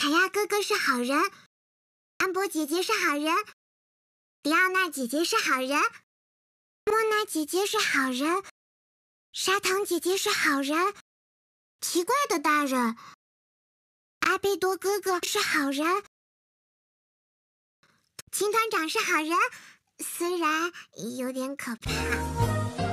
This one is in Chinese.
卡亚哥哥是好人，安博姐姐是好人，迪奥娜姐姐是好人，莫娜姐姐是好人，砂糖姐姐是好人，奇怪的大人，阿贝多哥哥是好人，秦团长是好人，虽然有点可怕。